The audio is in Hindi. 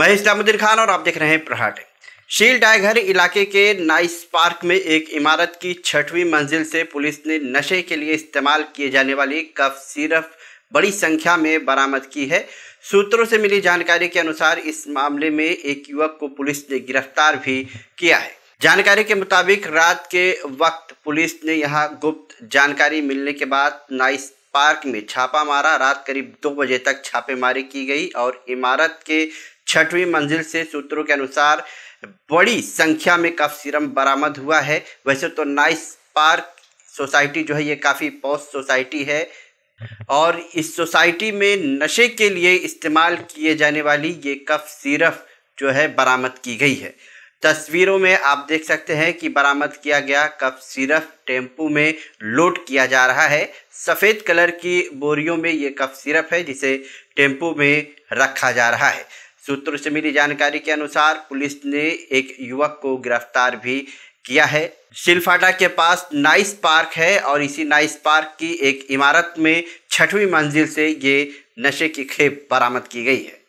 मैं इस्लामुद्दीन खान और आप देख रहे हैं प्रहाट शील डायघर इलाके के नाइस पार्क में एक इमारत की छठवीं मंजिल से पुलिस ने नशे के लिए इस्तेमाल किए जाने वाली कफ सिरफ बड़ी संख्या में बरामद की है सूत्रों से मिली जानकारी के अनुसार इस मामले में एक युवक को पुलिस ने गिरफ्तार भी किया है जानकारी के मुताबिक रात के वक्त पुलिस ने यहां गुप्त जानकारी मिलने के बाद नाइस पार्क में छापा मारा रात करीब दो बजे तक छापेमारी की गई और इमारत के छठवीं मंजिल से सूत्रों के अनुसार बड़ी संख्या में कफ सीरम बरामद हुआ है वैसे तो नाइस पार्क सोसाइटी जो है ये काफ़ी पॉस्ट सोसाइटी है और इस सोसाइटी में नशे के लिए इस्तेमाल किए जाने वाली ये कफ सिरफ जो है बरामद की गई है तस्वीरों में आप देख सकते हैं कि बरामद किया गया कफ सिरफ टेम्पू में लोड किया जा रहा है सफ़ेद कलर की बोरियों में ये कफ सिरप है जिसे टेम्पू में रखा जा रहा है सूत्रों से मिली जानकारी के अनुसार पुलिस ने एक युवक को गिरफ्तार भी किया है सिलफाटा के पास नाइस पार्क है और इसी नाइस पार्क की एक इमारत में छठवीं मंजिल से ये नशे की खेप बरामद की गई है